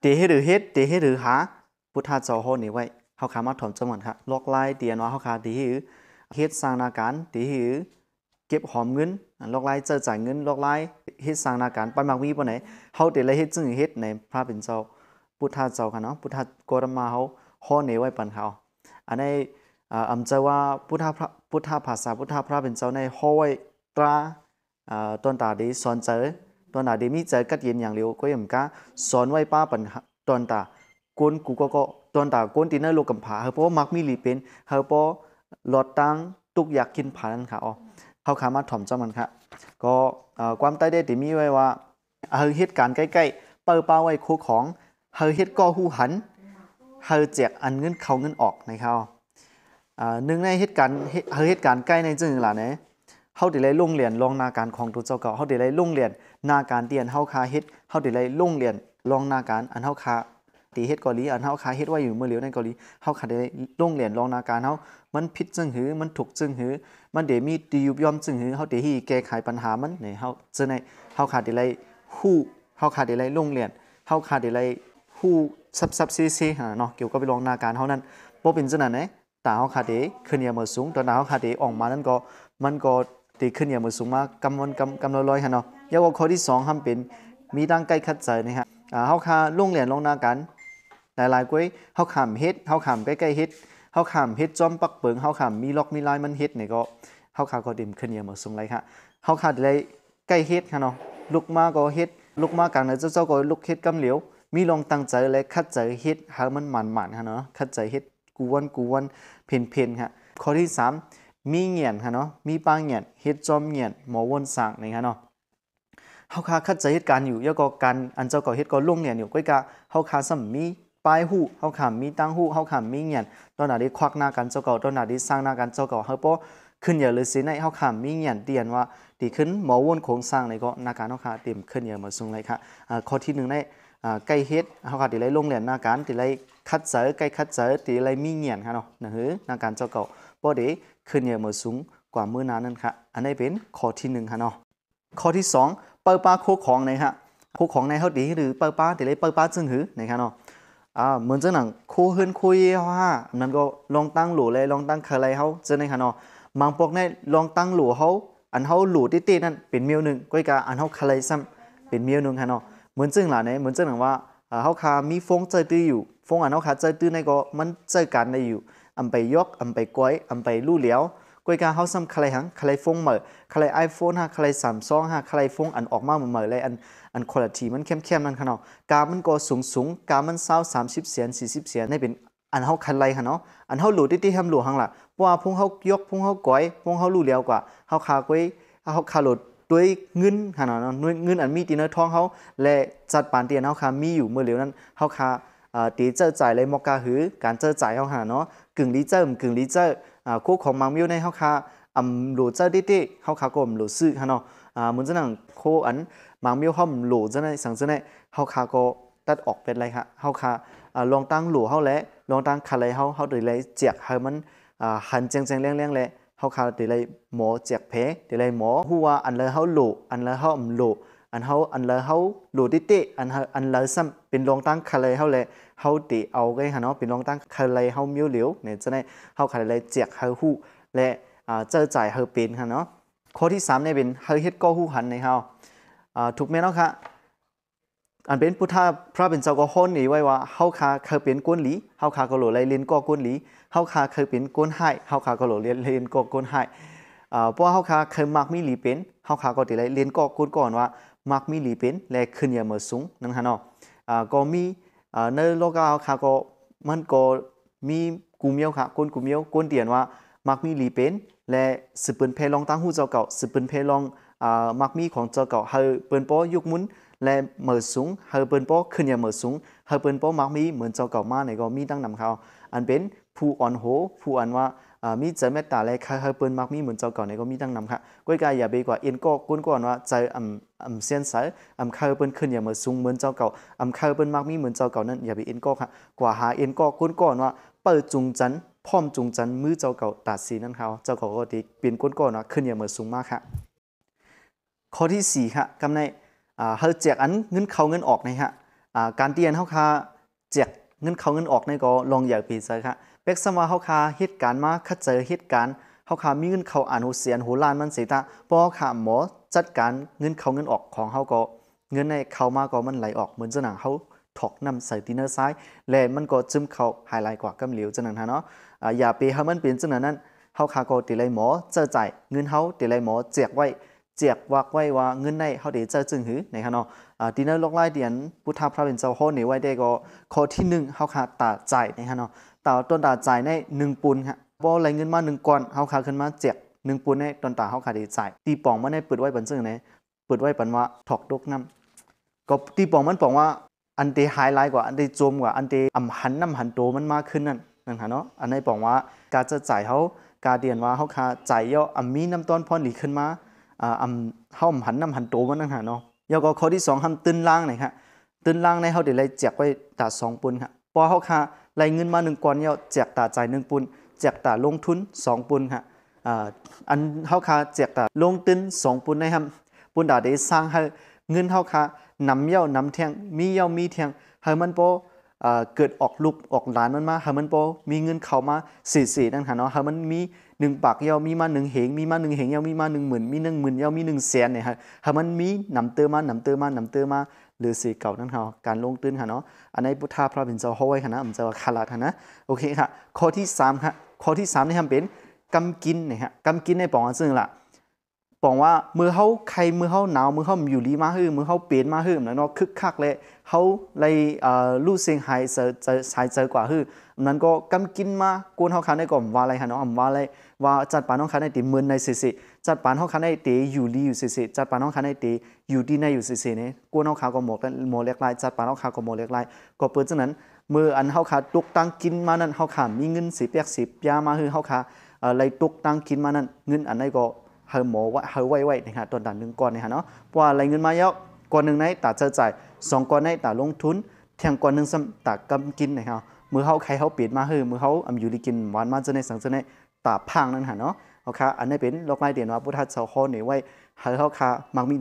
เตเฮหรือเฮ็ดเตเฮหรือหา พุทธาเจ้าโหนี่ไว้ เฮาขามาถอมจังหวัดครับลอกลายเตียนว่าเฮาขาตีหือเฮ็ดสร้างนาการตีหือเก็บหอมเงินลอกลายเจอจ่ายเงินลอกลายเฮ็ดสร้างนาการ ไปมากมีบ่ไหนเฮาเตละเฮ็ดจึงเฮ็ดในพระเป็นเจ้า พุทธาเจ้าค่ะเนาะ พุทธกรมาเขาหโหนี่ไว้ปันเขาอันนี้อำจะว่าพุทธพุทธภาษาพุทธพระเป็นเจ้าในโหไว้ตราต้นตาดีสอนเจอตอน้นเดมีใจกัดเย็นอย่างเร็วก็ยังกะสอนไว้ป้าปัญหาตอนตาก้นกูก็ก็ตอนตาก้นตีน่นร์โลกัำผาเฮาเพราะมักมีลีเป็นเฮาเพราะหลอดตังตุกอยากกินผานั่นค่ะอ๋อเขาขามาถ่อมเจ้ามันค่ะ ก็ความใต้ได้เดมีไว้ว่าเฮาเหตุการณ์ใกล้ๆเปิดป้าไว้คู่ของเฮาเหตุก่อหูหันเฮาแจกอันเงินเข้าเงินออกนะครับหนึ่งในเหตุการณ์เฮาเหตุการณ์ใกล้ในจึงหล่ะเนี่ยเฮาได้ไล่ลงเรียนลองนาการของตัวเจ้าเก่าเขาได้ไล่ลงเรียนนาการเตียนเฮาคาเฮ็ดเขาได้ไล่ลงเรียนลองนาการอันเฮาคาตีเฮ็ดเกาหลีอันเฮาคาเฮ็ดไว้อยู่เมื่อเหลียวในเกาหลีเฮาคาไดเลยลงเรียนลองนาการเขามันผิดจึงหือมันถูกจึงหือ มันเดมีดียุบยอมจึงหือเขาเดี๋้ฮี่แก้ไขปัญหามันเนี่ยเขาจึในเฮาคาได้ไลยฮู้เฮาคาได้ไล่ลงเรียนเฮาคาได้ไลยฮู้ซับซับซีซีฮะเนาะเกี่ยวกับไปลองนาการเขานั้นโปเป็นจังนั้นเด้ตาเฮาคาเด้ขึ้นยามเมื่อสูงตอนเฮาคาไดออกมานั้นก็มันก็ตีขึ้นอย่างมือสูงมากกำวันกำกำลอยลอยฮะเนาะยาวข้อที่สองห้ามเป็นมีตั้งใกล้คัดใจนะฮะอ่าเฮาคาลงเหรียญลงนากันหลายๆกล้วย เฮาขำเฮ็ด เฮาขำใกล้ๆเฮ็ด เฮาขำเฮ็ดจอมปักเปิงเฮาขำมีล็อกมีลายมันเฮ็ดเนี่ยก็ เฮาคาก็ดิ่มขึ้นอย่างมือสูงไรค่ะเฮาคาเลยใกล้เฮ็ดฮะเนาะลุกมาก็เฮ็ดลุกมากลางเจ้าเจ้าก็ลุกเฮ็ดกำเหลียว มีลองตั้งใจและคัดใจเฮ็ดหามันหมันหมันฮะเนาะ คัดใจเฮ็ดกูวนกูว่นเพ่นฮะข้อที่สามมีเงียนค่ะเนาะ มีปางเงียนเฮ็ดจอมเงียน หมอวนสังนี่ค่ะเนาะ เฮาคาคัดใจเหตุการณ์อยู่ยก็การอันเจ้าก่อเฮ็ดก็ลงเงี่ยนอยู่ก้อยกะเฮาคาซ้ำมีปลายหู เฮาคามีตั้งหู เฮาคามีเงียน ตอนหน้าได้ควักหน้ากันเจ้าก่าตอนหน้าได้สร้างหน้ากันเจ้าก่าเฮาบ่ขึ้นอย่าเลยสิในเฮาคามีเงียนเตียนว่าดีขึ้น หมอวนโครงสร้างนี่ก็หน้าการเฮาคาเต็มขึ้นอย่ามาสูงเลยค่ะอ่า ข้อที่1ในอ่าใกล้เฮ็ดเฮาคาได้ไล่ลงเรียนหน้าการได้ไลคัดเสรไกคัดเสรตีอะไรมีเงียนคะเนาะหนึ่งในกการเจ้าเก่าบอดีะขึ้นเยอะมือสูงกว่ามือนานนั่นค่ะอันนี้เป็นข้อที่หนึ่งฮะเนาะข้อที่สองเปิดปลาโคของในฮะโคของในเขาดีหรือเปิดปลาตีไรเปิดปลาซึ่งหือนะครับเนาะเหมือนเจะหนังโคู่เฮือนคู่เย่ห้ามันก็ลองตั้งหลูเลยลองตั้งเคลยรเขาเจอในคันอมังปกในลองตั้งหลูเขาอันเขาหลูติดๆนั่นเป็นเมียวหนึ่งก็ยกาอันเขาเคลไรซ้ำเป็นเมียวหนึ่งคันอเหมือนจึงหล่ะเนี่ยเหมือนเจ้งหนังว่าเขาคามีฟงเจอตือยู่ฟงอ่ะเนาะค่ะใจตื้อในก็มันเจกันในอยู่อันไปยกอันไปก้อยอันไปลู่เหลียวก้อยการเขาซ้ำใครหังใครฟงเหม่ใครไอโฟนฮะใครสามซองฮะใครฟงอันออกมาเหมเหม่เลยอันอันคุณภาพมันเข้มเข้มนั่นขนาดกามันก็สูงสูงกามันเส้าามสิบเสียนิบเสียนในเป็นอันเขาคันไรคะเนาะอันเขาหลุดที่ที่ทำหลุดหังล่ะเพราะว่าพงเขายกพงเขาก้อยพงเขาลู่เลียวกว่าเขาคาก้อยเขาคาหลุดด้วยเงินขนาดนานเงินอันมีตีเนื้อทองเขาและจัดปานเตียนเขาคามีอยู่เมื่อเหลียวนั้นเขาคาตีเจอจเลยมอกาหือการเจอจเขาหาเนาะกึ่งลีเจอมกึ่งลีเจอคู่ของมังมิวในเขาคาอำหลูเจอดิดิเขาคากลมหลูซื้อฮะเนาะมันจะนั่งโคอันมังมิวห้อมหลูจะในสังเจะในเขาคาก็ตัดออกเป็นไรฮะเขาคาลองตั้งหลูเขาและลองตั้งคาเลยเขาเขาดีเลยเจียกให้มันหันเจงเจงเลี้ยงเลี้ยงเลยเขาคาดีเลยหมอเจียกเพดีเลยหมอหัวอันเลยเขาหลูอันเลยเขาอำหลูอันเขาอันเลาเขาหลุดติตอันอันเลาซ้ำเป็นรองตั้งคาเลยเขาเลยเขาตีเอาไงฮะเนาะเป็นรองตั้งคาเลยเขามิ้วเหลียวเนี่ยจะได้เขาคาเลยเจียกเขาหู้ และเจ้อจ่ายเขาเป็นฮะเนาะข้อที่สามเนี่ยเป็นเขาเฮ็ดก็หู้หันในเขาถูกไหมเนาะค่ะอันเป็นพุทธพระเป็นเจ้าก็ฮ้นนี่ไว้ว่าเขาคาเคยเป็นก้นหลีเขาคาก็หลุดเลยเลียนก็ก้นหลีเขาคาเคยเป็นก้นไห้เขาคาก็หลุดเลียนเลียนก็ก้นไห้เพราะเฮาคาเคยมักมีหลีเป็นเฮาคาก็ติเลยเรียนก็กูดก่อนว่า มักมีหลีเป็นและขึ้นอย่าเมือสูงนั่นฮะเนาะก็มีในโลกเฮาคาก็มันก็มีกูเมียวค่ะคนกูเมียวคนเตียนว่ามักมีหลีเป็นและสืบเปิ้นเพลองตั้งหูเจ้าเก่าสืบเปิ้นเพลองมักมีของเจ้าเก่าเฮาเปิ้นป้อยุกมุน และเหมือสูงเฮาเปิ้นป้อขึ้นอย่าเมือสูงเฮาเปิ้นป้อมักมีเหมือนเจ้าเก่ามาไหนก็มีตั้งนำเขาอันเป็นผู้อ่อนโหผู้อันว่ามีใจเมตตาและคะเฮเปิ้นมักมีเหมือนเจ้าเก่าในก็มีตั้งนำค่ะก้อยกายอย่าไปกว่าเอ็นก็ก้นก่อนว่าใจอำอำเสียนสายอำคาเปิ้นขึ้นอย่ามาสูงเหมือนเจ้าเก่าอำคาเปิ้นมักมีเหมือนเจ้าเก่านั้นอย่าไปเอ็นก็ค่ะ กว่าหาเอ็นก็ก้นก่อนว่าเปิดจุงจันพร้อมจุงจันมือเจ้าเก่าตัดสีนั้นเขาเจ้าเก่าก็ตีเปลี่ยนก้นก่อนว่าขึ้นอย่ามาสูงมากค่ะ ข้อที่4ค่ะกำในเฮาแจกอันเงินเข้าเงินออกในฮะการเตียนเฮาค่ะแจกเงินเข้าเงินออกในก็ลองอย่าปซะค่ะเป็กสมาเขาคาฮิตการมาคัดเจอฮิตการเขาคามีเงินเขาอ่านหูเสียนหูลานมันสิตาพอขาหมอจัดการเงินเขาเงินออกของเขาก็เงินในเขามาก็มันไหลออกเหมือนจะหนังเขาถกนำใส่ตีเนอร์ซ้ายและมันก็จึมเขาหายไลท์กว่ากำเหลียวจังนั้นฮะเนาะอย่าไปให้มันเป็นจังนั้นเขาคาก็ตีไลหมอเจอใจเงินเขาตีไลหมอเจียกไว้เจกวักไว้ว่าเงินในเขาได้เจอจึงหือในฮะเนาะตีเนอร์ลอกไล่เดียนพุทธาพระเป็นเจ้าโฮนี่ไว้ได้ก็ข้อที่หนึ่งเขาคาตาจใายในฮะเนาะต่าต้นตาจ่ายในหนึ่งปุนฮะบอไหลเงินมาหนึ่งก้อนเฮาขาขึ้นมาเจ็บหนึ่งปุนในต้นตาเฮาขาดีจ่ายตีป่องมันได้เปิดไว้ปันซึ่งไหนเปิดไว้ปันว่าถอกดกน้ำก็ตีป่องมันป่องว่าอันเตหายไลท์กว่าอันเตจมกว่า อันเตอำหันน้ำหันโตมันมากขึ้นนั่นนั่นฮะเนาะอันนี้องว่าการจะจ่ายเขาการเดียนว่าเขาขาจ่ายย่ออ่ำมีน้ำต้นพอนหลีขึ้นมาอ่าอำเขาอหันน้ำหันโตมันนั่นฮะเนาะย่อก็ข้อที่สองทำตื้นล่างหน่อยฮะตื้นล่างในเขาเดี๋ยวเลยเจ็บไว้ตาสองปุนฮะพอเขาค่ะไหลเงินมาหนึ่งก้อนเนี่ยแจกตาจ่ายหนึ่งปุนแจกตาลงทุนสองปุนค่ะอันเขาค่ะแจกตาลงทุนสองปุนนะครับ ปุนดาได้สร้างให้เงินเขาค่ะนำเย้านำเทียงมีเย้ามีเทียงให้มันโปเกิดออกลูกออกหลานมันมาให้มันโปมีเงินเข้ามาสี่สี่นั่นค่ะเนาะให้มันมีหนึ่งปากเยามีมาหนึ่งเหงมีมาหนึ่งเหงเยามีมาหนึ่งหมื่น มีหนึ่งหมื่นเยามีหนึ่งแสนเนี่ยฮะให้มันมีนำเติมมานำเติมมานำเติมมาหรือสีเก่านั่นเขาการลงตื้นค่ะเนาะอันนี้พุทธาพระบินเจ้าห้อยค่ะนะอันจ้าคาราค่ะนะโอเคค่ะข้อที่3ค่ะข้อที่3นี่ทำเป็นกำกินนะฮะกำกินในปองอันซึ่งละ่ะบอกว่ามือเขาใครมือเขาหนาวมือเขาอยู่ลีมาฮื้อมือเขาเปลี่ยนมาฮื้อนั้นเนาะคึกคักเลยเขาเลยลู่เสียงหายเจอเจอายเจอกว่าฮื้อนั้นก็กำกินมากวนเขาคันในก่อนว่าอะไรฮะเนาะว่าอะไรว่าจัดปานเองคันในตีเมือนในสิสิจัดปานเขาคันในตีอยู่รีอยู่สิสิจัดปานเขาคันในตีอยู่ดีในอยู่สิสิเนี่ยกูนเขาคันก็หมดโมเล็กลายจัดปานเขาคันก็โมเล็กลายก็เปิดจากนั้นมืออันเขาคันตุกตังกินมานั้นเขาคันมีเงินสีเปียกสิปยามาฮืเขาคันอะไรตุกตังกินมานั้นเงินอันไหนก็เฮาโมว่าเฮาไว้ไว้นะฮะตัวดันหนึ่งก่อนนะฮะเนาะว่าอะไรเงินมาเยอะก่อนหนึ่งในตาเจอจ่ายสองก่อนในตาลงทุนแทงก่อนหนึ่งซัำตากำกินนะฮะมือเขาใครเขาเปลี่ยนมาเฮ้ยมือเขาอำอยู่ดีกินหวานมาเจอในสังเจอในตาพังนั่นฮะเนาะเอาค่อันนี้เป็นโลกไม้เดียนว่าพุทธเจ้าข้อเนี่ยไว้เฮาเขาคาะมักมี